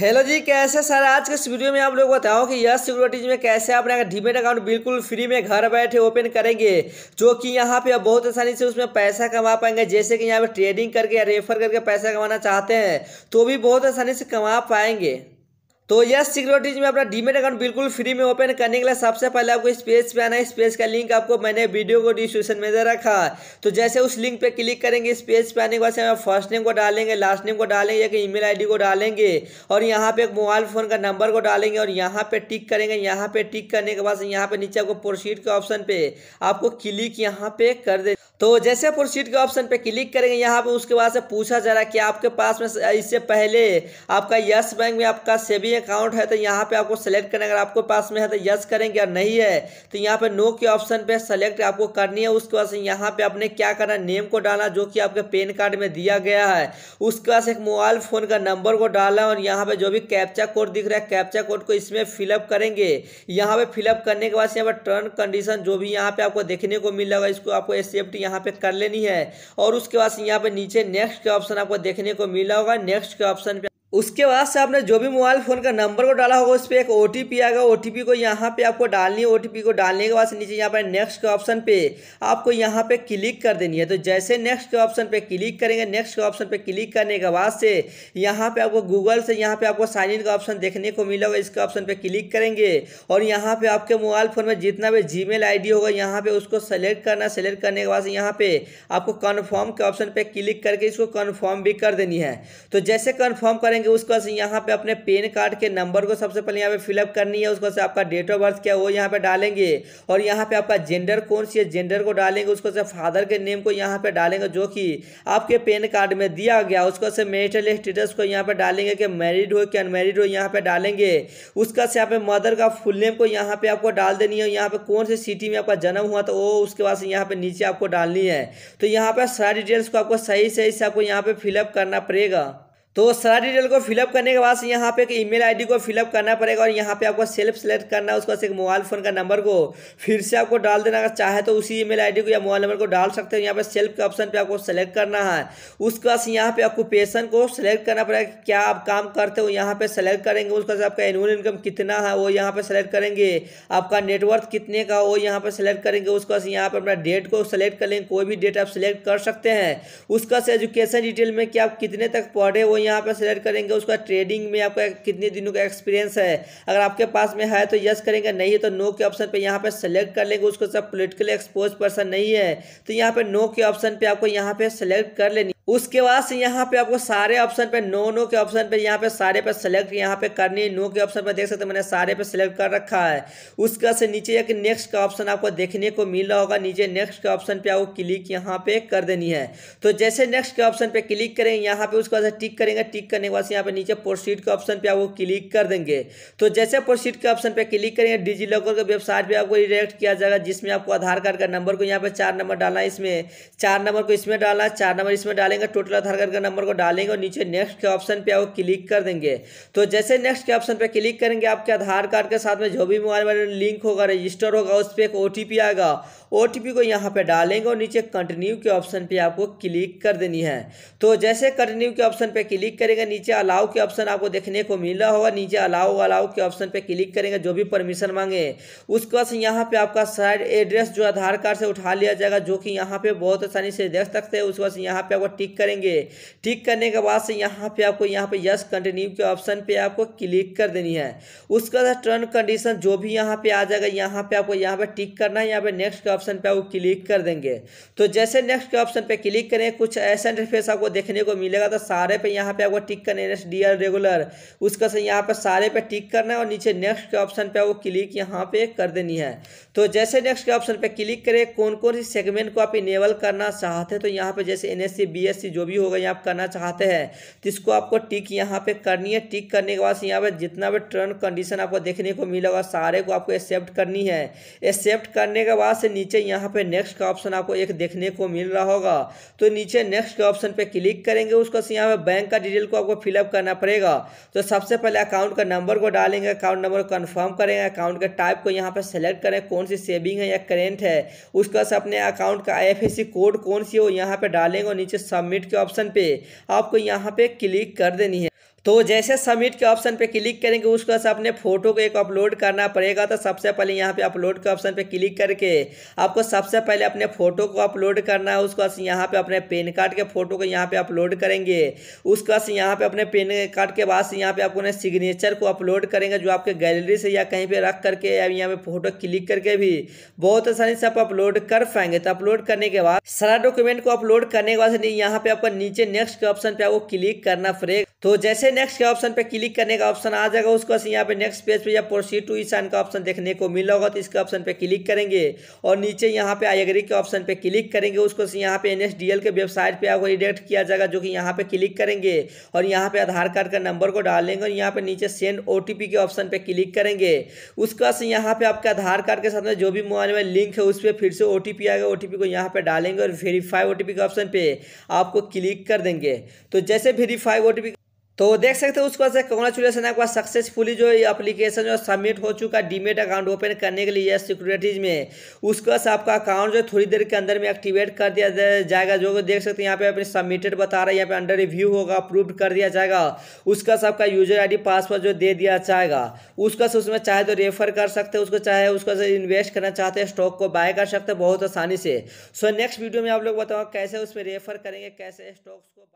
hello जी कैसे sir आज के इस वीडियो में आप लोग बताओ कि यस सिक्योरिटीज में कैसे आप अपना डिमेट अकाउंट बिल्कुल फ्री में घर बैठे ओपन करेंगे जो कि यहाँ पे आप बहुत आसानी से उसमें पैसा कमा पाएंगे जैसे कि यहाँ पे ट्रेडिंग करके या रेफर करके पैसा कमाना चाहते हैं तो भी बहुत आसानी से कमा पाएंगे तो यस सिक्योरिटीज में अपना डीमेट अकाउंट बिल्कुल फ्री में ओपन करने के लिए सबसे पहले आपको इस पेज पे आना है इस पेज का लिंक आपको मैंने वीडियो को डिस्क्रिप्शन में दे रखा तो जैसे उस लिंक पे क्लिक करेंगे इस पेज पे आने के बाद से फर्स्ट नेम को डालेंगे लास्ट नेम को डालेंगे एक ईमेल आईडी को डालेंगे और यहाँ पे एक मोबाइल फोन का नंबर को डालेंगे और यहाँ पे टिक करेंगे यहाँ पे टिक करने के बाद यहाँ पे नीचे आपको प्रोसीड के ऑप्शन पे आपको क्लिक यहाँ पे कर दे तो जैसे प्रोसीड के ऑप्शन पे क्लिक करेंगे यहाँ पे उसके बाद से पूछा जा रहा है कि आपके पास में इससे पहले आपका यस बैंक में आपका सेविंग अकाउंट है तो यहाँ पे आपको सेलेक्ट करना अगर आपके पास में है तो यस करेंगे और नहीं है तो यहाँ पे नो के ऑप्शन पे सेलेक्ट आपको करनी है उसके बाद से यहाँ पे आपने क्या करना नेम को डालना जो कि आपके पेन कार्ड में दिया गया है उसके बाद एक मोबाइल फ़ोन का नंबर को डाला और यहाँ पे जो भी कैप्चा कोड दिख रहा है कैप्चा कोड को इसमें फिलअप करेंगे यहाँ पे फिलअप करने के बाद यहाँ पर टर्न कंडीशन जो भी यहाँ पे आपको देखने को मिल रहा है इसको आपको सेफ्टी यहाँ पे कर लेनी है और उसके बाद यहाँ पे नीचे नेक्स्ट के ऑप्शन आपको देखने को मिला होगा नेक्स्ट के ऑप्शन पे उसके बाद से आपने जो भी मोबाइल फ़ोन का नंबर को डाला होगा उस पर एक ओ आएगा ओ को यहाँ पे आपको डालनी है ओ को डालने के बाद से नीचे यहाँ पर नेक्स्ट के ऑप्शन पे आपको यहाँ पे क्लिक कर देनी है तो जैसे नेक्स्ट के ऑप्शन पे क्लिक करेंगे नेक्स्ट के ऑप्शन पे क्लिक करने के बाद से यहाँ पे आपको गूगल से यहाँ पे आपको साइन इन का ऑप्शन देखने को मिलेगा इसके ऑप्शन पर क्लिक करेंगे और यहाँ पर आपके मोबाइल फ़ोन में जितना भी जी मेल होगा यहाँ पर उसको सेलेक्ट करना सेलेक्ट करने के बाद से यहाँ पर आपको कन्फर्म के ऑप्शन पर क्लिक करके इसको कन्फर्म भी कर देनी है तो जैसे कन्फर्म करेंगे करेंगे उसके बाद यहाँ पे अपने पेन कार्ड के नंबर को सबसे पहले यहाँ पे फिलअप करनी है उसके बाद आपका डेट ऑफ बर्थ क्या है वो यहाँ पे डालेंगे और यहाँ पे आपका जेंडर कौन सी है जेंडर को डालेंगे उसको से फादर के नेम को यहाँ पे डालेंगे जो कि आपके पेन कार्ड में दिया गया उसके बाद मेरिटल स्टेटस को यहाँ पे डालेंगे कि मैरिड हो कि अनमेरिड हो यहाँ पे डालेंगे उसका से यहाँ पे मदर का फुल नेम को यहाँ पे आपको डाल देनी है यहाँ पे कौन सी सिटी में आपका जन्म हुआ तो वो उसके बाद यहाँ पे नीचे आपको डालनी है तो यहाँ पे सारी डिटेल्स को आपको सही सही से आपको यहाँ पे फिलअप करना पड़ेगा तो सारा डिटेल को फिलअप करने के बाद यहाँ पे एक ईमेल आईडी को फिलअप करना पड़ेगा और यहाँ पे आपको सेल्फ सेलेक्ट करना है उसके बाद एक मोबाइल फ़ोन का नंबर को फिर से आपको डाल देना अगर चाहे तो उसी ईमेल आईडी को या मोबाइल नंबर को डाल सकते हो यहाँ पे सेल्फ के ऑप्शन पे आपको सेलेक्ट करना है उसके बाद यहाँ पे ऑक्यूपेशन को सिलेक्ट करना पड़ेगा क्या आप काम करते हो यहाँ पे सेलेक्ट करेंगे उसके बाद आपका एनुअल इनकम कितना है वो यहाँ पे सेलेक्ट करेंगे आपका नेटवर्थ कितने का वो यहाँ पे सेलेक्ट करेंगे उसके बाद यहाँ पे अपना डेट को सेलेक्ट कर लेंगे कोई भी डेट आप सेलेक्ट कर सकते हैं उसका बाद एजुकेशन डिटेल में कि आप कितने तक पढ़े वो यहाँ पर सेलेक्ट करेंगे उसका ट्रेडिंग में आपका कितने दिनों का एक्सपीरियंस है अगर आपके पास में है तो यस करेंगे नहीं है तो नो के ऑप्शन पर यहाँ पर सेलेक्ट कर लेंगे उसको सब पोलिटिकली एक्सपोज पर्सन नहीं है तो यहाँ पर नो के ऑप्शन पर आपको यहाँ पर सेलेक्ट कर लेनी उसके बाद से यहाँ पे आपको सारे ऑप्शन पे नो नो के ऑप्शन पे यहाँ पे सारे पे सेलेक्ट यहाँ पे करनी नो के ऑप्शन पे देख सकते हैं मैंने सारे पे सेलेक्ट कर रखा है उसके बाद से नीचे एक नेक्स्ट का ऑप्शन आपको देखने को मिल रहा होगा नीचे नेक्स्ट के ऑप्शन पे आपको क्लिक यहाँ पे कर देनी है तो जैसे नेक्स्ट के ऑप्शन पे क्लिक करेंगे यहाँ पे उसके बाद टिक करेंगे टिक करने के बाद यहाँ पे नीचे प्रोसीड के ऑप्शन पे आपको क्लिक कर देंगे तो जैसे प्रोसीड के ऑप्शन पे क्लिक करेंगे डिजी लॉकर के वेबसाइट पर आपको रिडेक्ट किया जाएगा जिसमें आपको आधार कार्ड का नंबर को यहाँ पे चार नंबर डालना है इसमें चार नंबर को इसमें डालना है चार नंबर इसमें डालेंगे डालेंगे टोटल आधार कार्ड का नंबर को डालेंगे और नीचे नेक्स्ट के ऑप्शन पे आप क्लिक कर देंगे तो जैसे नेक्स्ट के ऑप्शन पे क्लिक करेंगे आपके आधार कार्ड के साथ में जो भी मोबाइल नंबर लिंक होगा रजिस्टर होगा उस पर एक ओ आएगा ओ को यहाँ पर डालेंगे और नीचे कंटिन्यू के ऑप्शन पर आपको क्लिक कर देनी है तो जैसे कंटिन्यू के ऑप्शन पर क्लिक करेंगे नीचे अलाउ के ऑप्शन आपको देखने को मिल रहा होगा नीचे अलाउ अलाउ के ऑप्शन पर क्लिक करेंगे जो भी परमिशन मांगे उसके बाद यहाँ पर आपका साइड एड्रेस जो आधार कार्ड से उठा लिया जाएगा जो कि यहाँ पे बहुत आसानी से देख सकते हैं उसके बाद यहाँ पे आपको टिक ठीक करेंगे ठीक करने के बाद से यहाँ पे आपको यहाँ पे यस कंटिन्यू के ऑप्शन पे आपको क्लिक कर देनी है उसके बाद टर्न कंडीशन जो भी यहाँ पे आ जाएगा यहाँ पे आपको यहाँ पे टिक करना है यहाँ पे नेक्स्ट के ऑप्शन पे आपको क्लिक कर देंगे तो जैसे नेक्स्ट के ऑप्शन पे क्लिक करें कुछ ऐसा इंटरफेस आपको देखने को मिलेगा तो सारे पे यहाँ पे आपको टिक करना है डी रेगुलर उसका से यहाँ पे सारे पे टिक करना है और नीचे नेक्स्ट के ऑप्शन पे आपको क्लिक यहाँ पे कर देनी है तो जैसे नेक्स्ट के ऑप्शन पे क्लिक करें कौन कौन सी सेगमेंट को आप इनेबल करना चाहते हैं तो यहाँ पे जैसे एन एस सी जो भी होगा यहाँ आप करना चाहते हैं तो इसको आपको टिक यहाँ पे करनी है टिक करने के बाद यहाँ पे जितना भी टर्न कंडीशन आपको देखने को मिलेगा सारे को आपको एक्सेप्ट करनी है एक्सेप्ट करने के बाद से नीचे यहाँ पे नेक्स्ट का ऑप्शन आपको एक देखने को मिल रहा होगा तो नीचे नेक्स्ट के ऑप्शन पर क्लिक करेंगे उसको यहाँ पे बैंक का डिटेल को आपको फिलअप करना पड़ेगा तो सबसे पहले अकाउंट का नंबर को डालेंगे अकाउंट नंबर को कन्फर्म करेंगे अकाउंट के टाइप को यहाँ पर सेलेक्ट करें कौन सी सेविंग है या करेंट है उसका बाद अपने अकाउंट का आई कोड कौन सी हो यहाँ पर डालेंगे और नीचे सब सबमिट के ऑप्शन पे आपको यहाँ पे क्लिक कर देनी है तो जैसे सबमिट के ऑप्शन पे क्लिक करेंगे उसके बाद अपने फोटो को एक अपलोड करना पड़ेगा तो सबसे पहले यहाँ पे अपलोड के ऑप्शन पे क्लिक करके आपको सबसे पहले अपने फोटो को अपलोड करना है उसके बाद यहाँ पे अपने पेन कार्ड के फोटो को यहाँ पे अपलोड करेंगे उसके बाद यहाँ पे अपने पेन कार्ड के बाद यहाँ पे आपको सिग्नेचर को अपलोड करेंगे जो आपके गैलरी से या कहीं पर रख करके या यहाँ पे फोटो क्लिक करके भी बहुत आसानी से आप अपलोड कर पाएंगे तो अपलोड करने के बाद सारा डॉक्यूमेंट को अपलोड करने के बाद यहाँ पे आपको नीचे नेक्स्ट के ऑप्शन पे आपको क्लिक करना पड़ेगा तो जैसे नेक्स्ट के ऑप्शन पे क्लिक करने का ऑप्शन आ जाएगा उसको बाद यहाँ पे नेक्स्ट पेज पे या प्रोसीड टू ईशान का ऑप्शन देखने को मिला होगा तो इसके ऑप्शन पे क्लिक करेंगे और नीचे यहाँ पे आई एग्री के ऑप्शन पे क्लिक करेंगे उसको यहाँ पे एन के वेबसाइट पे आपको रिडेक्ट किया जाएगा जो कि यहाँ पे क्लिक करेंगे और यहाँ पे आधार कार्ड का नंबर को डालेंगे और यहाँ पे नीचे सेंड ओ के ऑप्शन पे क्लिक करेंगे उसके बाद यहाँ पे आपके आधार कार्ड के साथ में जो भी मोबाइल में लिंक है उस पर फिर से ओ आएगा ओ को यहाँ पे डालेंगे और वेरीफाई ओ के ऑप्शन पे आपको क्लिक कर देंगे तो जैसे वेरीफाई ओ तो देख सकते हो उसके बाद से कॉन्ग्रेचुलेसन आपका सक्सेसफुली जो ये अप्लीकेशन जो सबमिट हो चुका है डीमेट अकाउंट ओपन करने के लिए सिक्योरिटीज़ में उसके बाद से आपका अकाउंट जो थोड़ी देर के अंदर में एक्टिवेट कर दिया जाएगा जो देख सकते हैं यहाँ पे अपने सबमिटेड बता रहा है यहाँ पे अंडर रिव्यू होगा अप्रूव कर दिया जाएगा उसका आपका यूजर आई पासवर्ड जो दे दिया जाएगा उसका से उसमें चाहे तो रेफर कर सकते हैं उसको चाहे उसका से इन्वेस्ट करना चाहते हैं स्टॉक को बाय कर सकते हैं बहुत आसानी से सो नेक्स्ट वीडियो में आप लोग बताओ कैसे उसमें रेफर करेंगे कैसे स्टॉक्स को